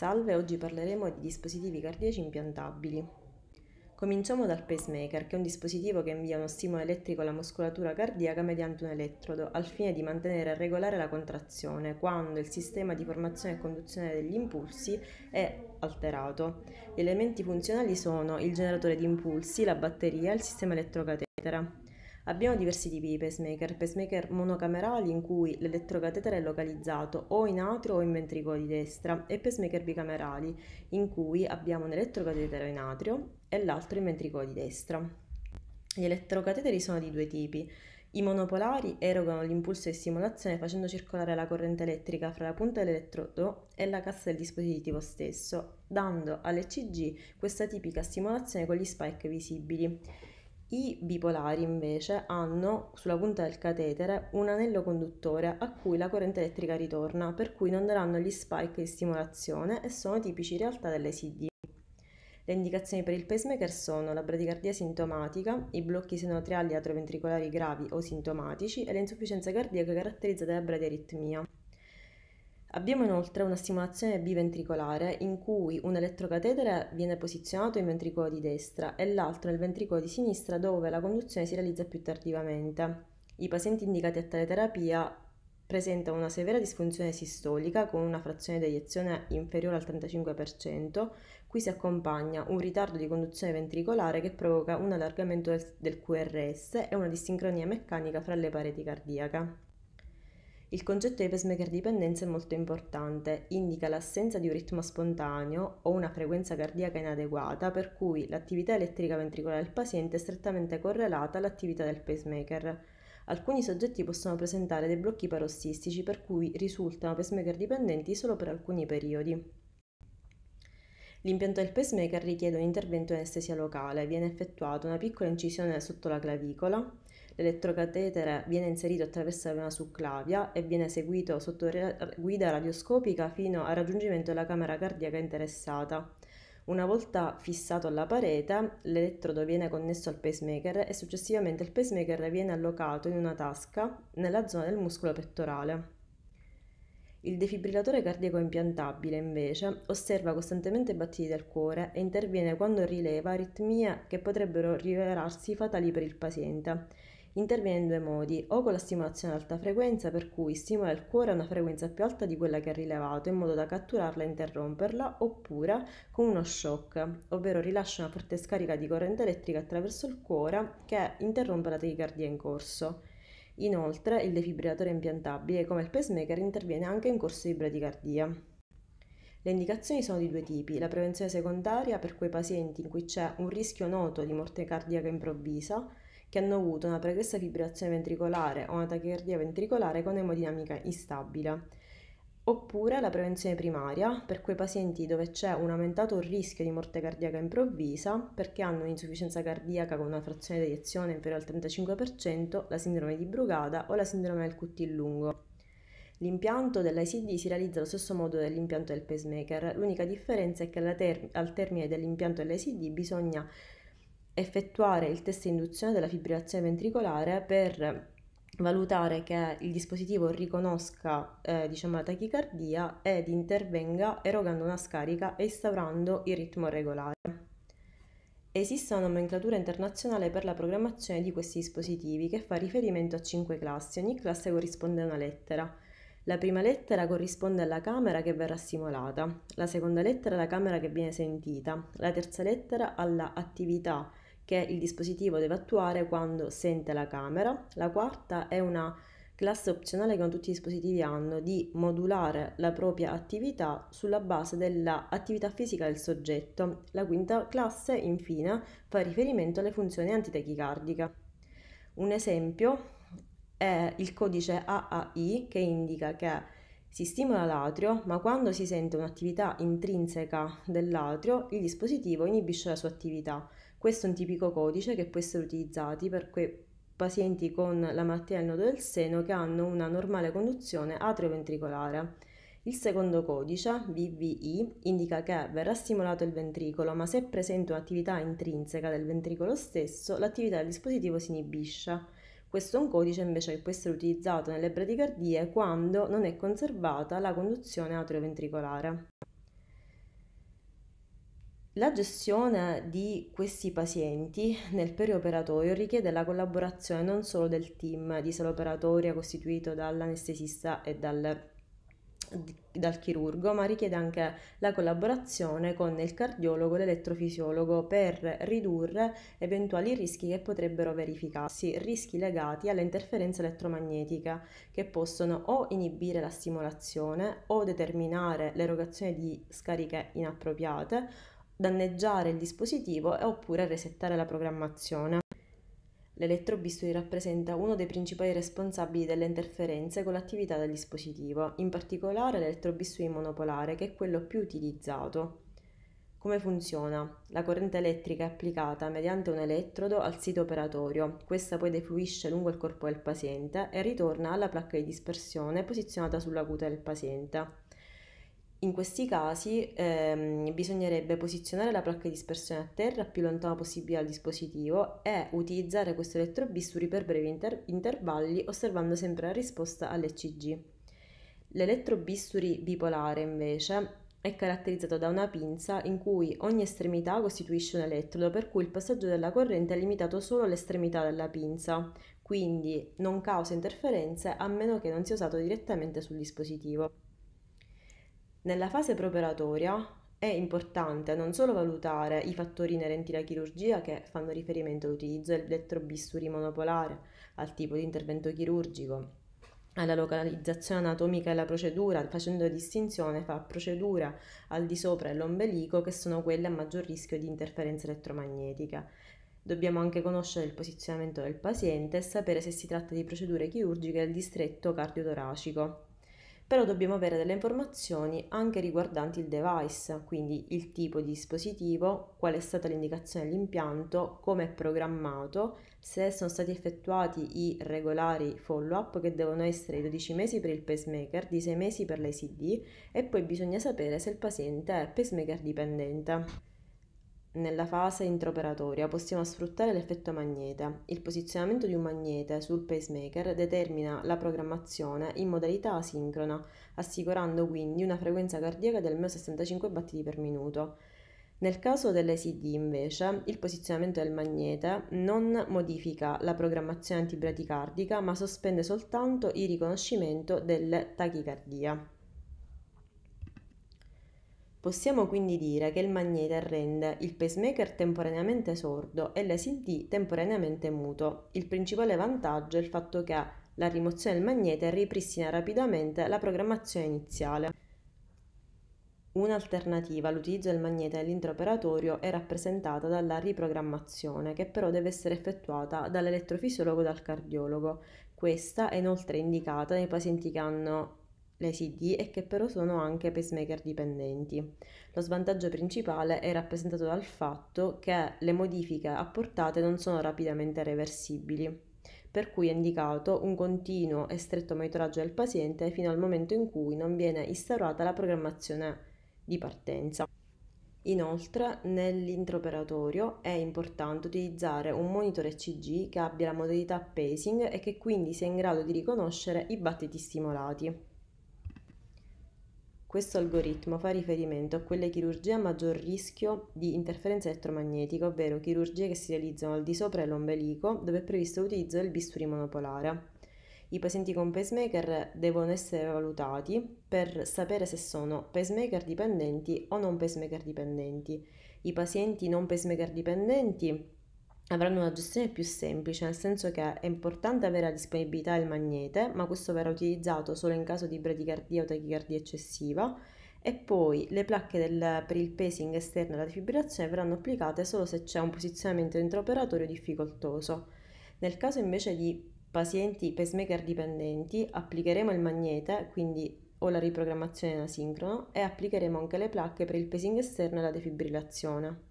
Salve, oggi parleremo di dispositivi cardiaci impiantabili. Cominciamo dal pacemaker, che è un dispositivo che invia uno stimolo elettrico alla muscolatura cardiaca mediante un elettrodo, al fine di mantenere regolare la contrazione quando il sistema di formazione e conduzione degli impulsi è alterato. Gli elementi funzionali sono il generatore di impulsi, la batteria e il sistema elettrocatetera. Abbiamo diversi tipi di pacemaker, pacemaker monocamerali in cui l'elettrocatetere è localizzato o in atrio o in ventricolo di destra e pacemaker bicamerali in cui abbiamo un elettrocatetere in atrio e l'altro in ventricolo di destra. Gli elettrocateteri sono di due tipi. I monopolari erogano l'impulso di stimolazione facendo circolare la corrente elettrica fra la punta dell'elettrodo e la cassa del dispositivo stesso, dando all'ECG questa tipica stimolazione con gli spike visibili. I bipolari invece hanno sulla punta del catetere un anello conduttore a cui la corrente elettrica ritorna, per cui non daranno gli spike di stimolazione e sono tipici in realtà delle CD. Le indicazioni per il pacemaker sono la bradicardia sintomatica, i blocchi senotriali atroventricolari gravi o sintomatici e le insufficienze cardiache caratterizzate da bradiaritmia. Abbiamo inoltre una stimolazione biventricolare in cui un elettrocatetere viene posizionato in ventricolo di destra e l'altro nel ventricolo di sinistra dove la conduzione si realizza più tardivamente. I pazienti indicati a tale terapia presentano una severa disfunzione sistolica con una frazione di eiezione inferiore al 35%, qui si accompagna un ritardo di conduzione ventricolare che provoca un allargamento del QRS e una disincronia meccanica fra le pareti cardiache. Il concetto di pacemaker dipendenza è molto importante, indica l'assenza di un ritmo spontaneo o una frequenza cardiaca inadeguata, per cui l'attività elettrica ventricolare del paziente è strettamente correlata all'attività del pacemaker. Alcuni soggetti possono presentare dei blocchi parossistici, per cui risultano pacemaker dipendenti solo per alcuni periodi. L'impianto del pacemaker richiede un intervento in anestesia locale, viene effettuata una piccola incisione sotto la clavicola L'elettrocatetere viene inserito attraverso la vena succlavia e viene seguito sotto guida radioscopica fino al raggiungimento della camera cardiaca interessata. Una volta fissato alla parete, l'elettrodo viene connesso al pacemaker e successivamente il pacemaker viene allocato in una tasca nella zona del muscolo pettorale. Il defibrillatore cardiaco impiantabile, invece, osserva costantemente i battiti del cuore e interviene quando rileva aritmie che potrebbero rivelarsi fatali per il paziente interviene in due modi, o con la stimolazione ad alta frequenza, per cui stimola il cuore a una frequenza più alta di quella che ha rilevato, in modo da catturarla e interromperla, oppure con uno shock, ovvero rilascia una forte scarica di corrente elettrica attraverso il cuore che interrompe la tachicardia in corso. Inoltre, il defibrillatore impiantabile, come il pacemaker, interviene anche in corso di bradicardia. Le indicazioni sono di due tipi, la prevenzione secondaria per quei pazienti in cui c'è un rischio noto di morte cardiaca improvvisa, che hanno avuto una pregressa fibrillazione ventricolare o una tachicardia ventricolare con emodinamica instabile. Oppure la prevenzione primaria per quei pazienti dove c'è un aumentato rischio di morte cardiaca improvvisa perché hanno un'insufficienza cardiaca con una frazione di eiezione inferiore al 35%, la sindrome di Brugada o la sindrome del QT lungo. L'impianto dell'ICD si realizza allo stesso modo dell'impianto del pacemaker, l'unica differenza è che ter- al termine dell'impianto dell'ICD bisogna effettuare il test induzione della fibrillazione ventricolare per valutare che il dispositivo riconosca eh, diciamo, la tachicardia ed intervenga erogando una scarica e instaurando il ritmo regolare. Esiste una nomenclatura internazionale per la programmazione di questi dispositivi che fa riferimento a cinque classi, ogni classe corrisponde a una lettera. La prima lettera corrisponde alla camera che verrà stimolata, la seconda lettera alla camera che viene sentita, la terza lettera alla attività che il dispositivo deve attuare quando sente la camera. La quarta è una classe opzionale che non tutti i dispositivi hanno di modulare la propria attività sulla base dell'attività fisica del soggetto. La quinta classe infine fa riferimento alle funzioni antitachicardiche. Un esempio è il codice AAI che indica che si stimola l'atrio, ma quando si sente un'attività intrinseca dell'atrio, il dispositivo inibisce la sua attività. Questo è un tipico codice che può essere utilizzato per quei pazienti con la malattia del nodo del seno che hanno una normale conduzione atrioventricolare. Il secondo codice, VVI, indica che verrà stimolato il ventricolo, ma se presenta un'attività intrinseca del ventricolo stesso, l'attività del dispositivo si inibisce. Questo è un codice invece che può essere utilizzato nelle bradicardie quando non è conservata la conduzione atrioventricolare. La gestione di questi pazienti nel perioperatorio richiede la collaborazione non solo del team di saloperatoria costituito dall'anestesista e dal dal chirurgo, ma richiede anche la collaborazione con il cardiologo e l'elettrofisiologo per ridurre eventuali rischi che potrebbero verificarsi, rischi legati alle interferenze elettromagnetiche che possono o inibire la stimolazione o determinare l'erogazione di scariche inappropriate, danneggiare il dispositivo oppure resettare la programmazione. L'elettrobisturi rappresenta uno dei principali responsabili delle interferenze con l'attività del dispositivo, in particolare l'elettrobisturi monopolare che è quello più utilizzato. Come funziona? La corrente elettrica è applicata mediante un elettrodo al sito operatorio, questa poi defluisce lungo il corpo del paziente e ritorna alla placca di dispersione posizionata sulla cute del paziente. In questi casi ehm, bisognerebbe posizionare la placca di dispersione a terra più lontana possibile dal dispositivo e utilizzare questo elettrobisturi per brevi inter- intervalli osservando sempre la risposta all'ECG. L'elettrobisturi bipolare invece è caratterizzato da una pinza in cui ogni estremità costituisce un elettrodo, per cui il passaggio della corrente è limitato solo all'estremità della pinza, quindi non causa interferenze a meno che non sia usato direttamente sul dispositivo. Nella fase preparatoria è importante non solo valutare i fattori inerenti alla chirurgia che fanno riferimento all'utilizzo dell'elettrobisturi monopolare, al tipo di intervento chirurgico, alla localizzazione anatomica della procedura, facendo distinzione fra procedura al di sopra e l'ombelico che sono quelle a maggior rischio di interferenza elettromagnetica. Dobbiamo anche conoscere il posizionamento del paziente e sapere se si tratta di procedure chirurgiche del distretto cardiotoracico, però dobbiamo avere delle informazioni anche riguardanti il device, quindi il tipo di dispositivo, qual è stata l'indicazione dell'impianto, come è programmato, se sono stati effettuati i regolari follow-up che devono essere i 12 mesi per il pacemaker, di 6 mesi per l'ICD e poi bisogna sapere se il paziente è pacemaker dipendente nella fase intraoperatoria possiamo sfruttare l'effetto magnete. Il posizionamento di un magnete sul pacemaker determina la programmazione in modalità asincrona, assicurando quindi una frequenza cardiaca del meno 65 battiti per minuto. Nel caso delle invece, il posizionamento del magnete non modifica la programmazione antibraticardica, ma sospende soltanto il riconoscimento delle tachicardia. Possiamo quindi dire che il magnete rende il pacemaker temporaneamente sordo e l'ACD temporaneamente muto. Il principale vantaggio è il fatto che la rimozione del magnete ripristina rapidamente la programmazione iniziale. Un'alternativa all'utilizzo del magnete all'intraoperatorio è rappresentata dalla riprogrammazione, che però deve essere effettuata dall'elettrofisiologo o dal cardiologo. Questa è inoltre indicata nei pazienti che hanno le CD e che però sono anche pacemaker dipendenti. Lo svantaggio principale è rappresentato dal fatto che le modifiche apportate non sono rapidamente reversibili, per cui è indicato un continuo e stretto monitoraggio del paziente fino al momento in cui non viene instaurata la programmazione di partenza. Inoltre, nell'intraoperatorio è importante utilizzare un monitor ECG che abbia la modalità pacing e che quindi sia in grado di riconoscere i battiti stimolati. Questo algoritmo fa riferimento a quelle chirurgie a maggior rischio di interferenza elettromagnetica, ovvero chirurgie che si realizzano al di sopra dell'ombelico, dove è previsto l'utilizzo del bisturi monopolare. I pazienti con pacemaker devono essere valutati per sapere se sono pacemaker dipendenti o non pacemaker dipendenti. I pazienti non pacemaker dipendenti avranno una gestione più semplice, nel senso che è importante avere a disponibilità il magnete, ma questo verrà utilizzato solo in caso di bradicardia o tachicardia eccessiva. E poi le placche del, per il pacing esterno e la defibrillazione verranno applicate solo se c'è un posizionamento intraoperatorio difficoltoso. Nel caso invece di pazienti pacemaker dipendenti, applicheremo il magnete, quindi o la riprogrammazione asincrono, e applicheremo anche le placche per il pacing esterno e la defibrillazione.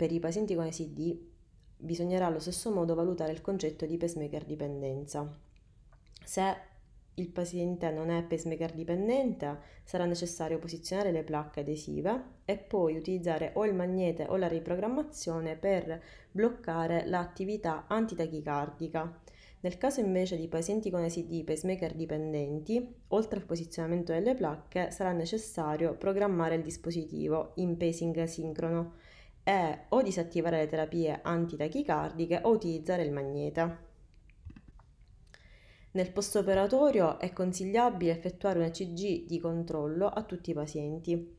Per i pazienti con ASD bisognerà allo stesso modo valutare il concetto di pacemaker dipendenza. Se il paziente non è pacemaker dipendente, sarà necessario posizionare le placche adesive e poi utilizzare o il magnete o la riprogrammazione per bloccare l'attività antitachicardica. Nel caso invece di pazienti con ASD pacemaker dipendenti, oltre al posizionamento delle placche, sarà necessario programmare il dispositivo in pacing asincrono è o disattivare le terapie antitachicardiche o utilizzare il magnete. Nel postoperatorio è consigliabile effettuare un ECG di controllo a tutti i pazienti.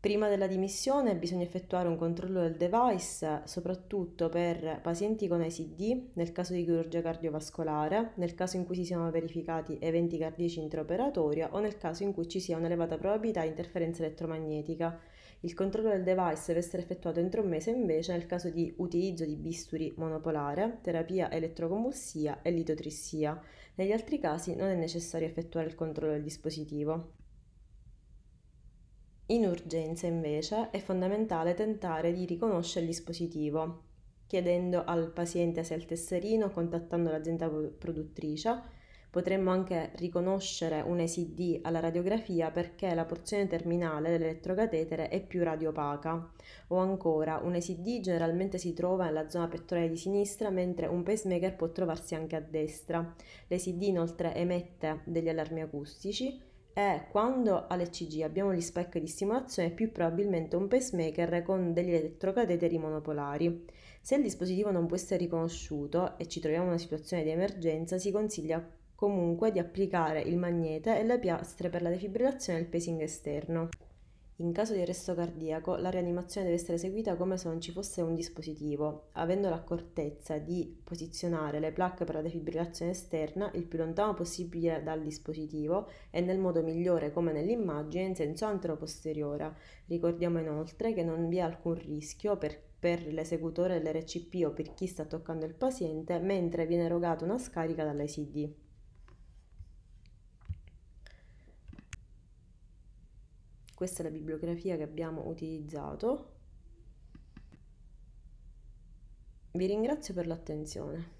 Prima della dimissione bisogna effettuare un controllo del device, soprattutto per pazienti con ICD, nel caso di chirurgia cardiovascolare, nel caso in cui si siano verificati eventi cardiaci intraoperatoria o nel caso in cui ci sia un'elevata probabilità di interferenza elettromagnetica il controllo del device deve essere effettuato entro un mese invece nel caso di utilizzo di bisturi monopolare, terapia elettroconvulsia e litotrissia. Negli altri casi non è necessario effettuare il controllo del dispositivo. In urgenza invece è fondamentale tentare di riconoscere il dispositivo, chiedendo al paziente se ha il tesserino, contattando l'azienda produttrice Potremmo anche riconoscere un ECD alla radiografia perché la porzione terminale dell'elettrocatetere è più radiopaca. O ancora, un ECD generalmente si trova nella zona pettorale di sinistra, mentre un pacemaker può trovarsi anche a destra. L'ECD inoltre emette degli allarmi acustici e quando all'ECG abbiamo gli spike di stimolazione, più probabilmente un pacemaker con degli elettrocateteri monopolari. Se il dispositivo non può essere riconosciuto e ci troviamo in una situazione di emergenza, si consiglia comunque di applicare il magnete e le piastre per la defibrillazione e il pacing esterno. In caso di arresto cardiaco, la rianimazione deve essere eseguita come se non ci fosse un dispositivo, avendo l'accortezza di posizionare le placche per la defibrillazione esterna il più lontano possibile dal dispositivo e nel modo migliore come nell'immagine in senso antero-posteriore. Ricordiamo inoltre che non vi è alcun rischio per, per l'esecutore dell'RCP o per chi sta toccando il paziente mentre viene erogata una scarica dall'ICD. Questa è la bibliografia che abbiamo utilizzato. Vi ringrazio per l'attenzione.